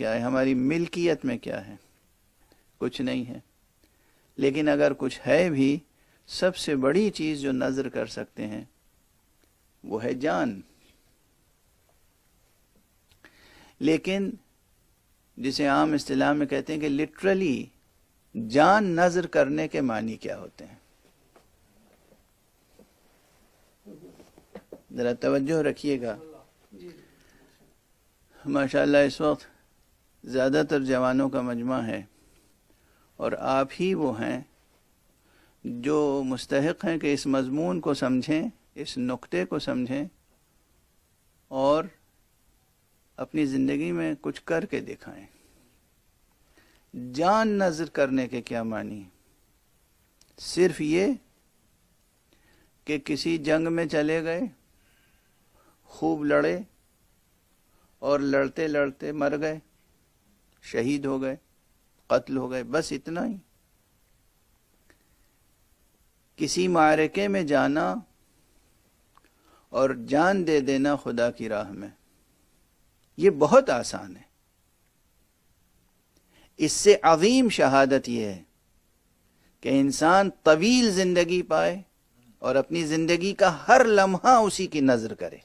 क्या है हमारी मिल्कियत में क्या है कुछ नहीं है लेकिन अगर कुछ है भी सबसे बड़ी चीज जो नजर कर सकते हैं वो है जान लेकिन जिसे आम इस्तेलाह में कहते हैं कि लिटरली जान नजर करने के मानी क्या होते हैं जरा तवज्जो रखिएगा माशाल्लाह इस वक्त ज़्यादातर जवानों का मजमा है और आप ही वो हैं जो मुस्तक हैं कि इस मजमून को समझें इस नुक्ते को समझें और अपनी ज़िंदगी में कुछ करके दिखाएं जान नजर करने के क्या मानी सिर्फ ये कि किसी जंग में चले गए खूब लड़े और लड़ते लड़ते मर गए शहीद हो गए कत्ल हो गए बस इतना ही किसी मारके में जाना और जान दे देना खुदा की राह में ये बहुत आसान है इससे अवीम शहादत यह है कि इंसान तवील जिंदगी पाए और अपनी जिंदगी का हर लम्हा उसी की नजर करे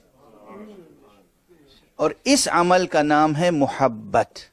और इस अमल का नाम है मोहब्बत